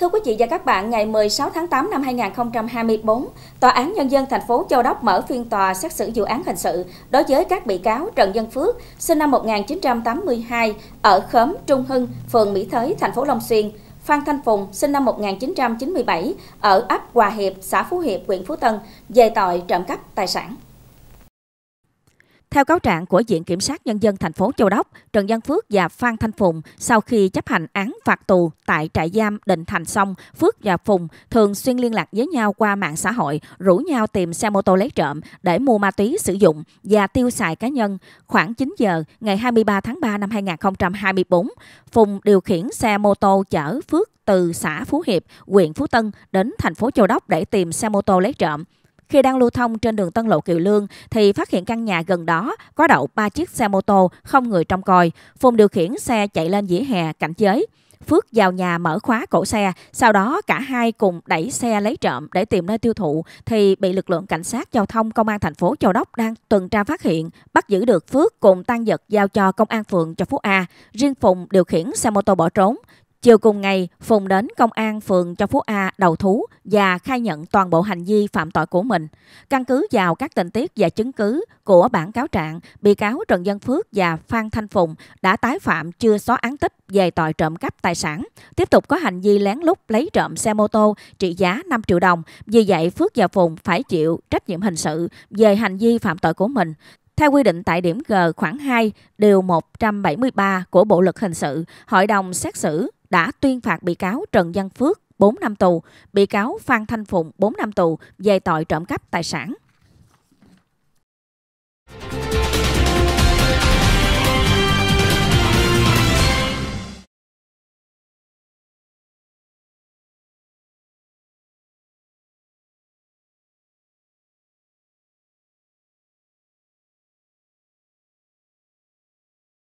Thưa quý vị và các bạn, ngày 16 tháng 8 năm 2024, Tòa án Nhân dân thành phố Châu Đốc mở phiên tòa xét xử vụ án hình sự đối với các bị cáo Trần Dân Phước, sinh năm 1982, ở khóm Trung Hưng, phường Mỹ Thới, thành phố Long Xuyên, Phan Thanh Phùng, sinh năm 1997, ở ấp Hòa Hiệp, xã Phú Hiệp, huyện Phú Tân, về tội trộm cắp tài sản. Theo cáo trạng của Viện Kiểm sát Nhân dân thành phố Châu Đốc, Trần Văn Phước và Phan Thanh Phùng sau khi chấp hành án phạt tù tại trại giam Định Thành xong, Phước và Phùng thường xuyên liên lạc với nhau qua mạng xã hội, rủ nhau tìm xe mô tô lấy trộm để mua ma túy sử dụng và tiêu xài cá nhân. Khoảng 9 giờ ngày 23 tháng 3 năm 2024, Phùng điều khiển xe mô tô chở Phước từ xã Phú Hiệp, huyện Phú Tân đến thành phố Châu Đốc để tìm xe mô tô lấy trộm. Khi đang lưu thông trên đường Tân Lộ Kiều Lương thì phát hiện căn nhà gần đó có đậu 3 chiếc xe mô tô không người trông coi. Phùng điều khiển xe chạy lên dĩa hè cảnh giới. Phước vào nhà mở khóa cổ xe, sau đó cả hai cùng đẩy xe lấy trộm để tìm nơi tiêu thụ thì bị lực lượng cảnh sát giao thông công an thành phố Châu Đốc đang tuần tra phát hiện, bắt giữ được Phước cùng tăng vật giao cho công an phường Cho Phú A. Riêng Phùng điều khiển xe mô tô bỏ trốn. Chiều cùng ngày, Phùng đến công an phường Châu Phú A đầu thú và khai nhận toàn bộ hành vi phạm tội của mình. Căn cứ vào các tình tiết và chứng cứ của bản cáo trạng, bị cáo Trần Dân Phước và Phan Thanh Phùng đã tái phạm chưa xóa án tích về tội trộm cắp tài sản, tiếp tục có hành vi lén lút lấy trộm xe mô tô trị giá 5 triệu đồng. Vì vậy, Phước và Phùng phải chịu trách nhiệm hình sự về hành vi phạm tội của mình. Theo quy định tại điểm G khoảng 2, điều 173 của Bộ luật hình sự, hội đồng xét xử đã tuyên phạt bị cáo Trần Văn Phước 4 năm tù, bị cáo Phan Thanh Phụng 4 năm tù về tội trộm cắp tài sản.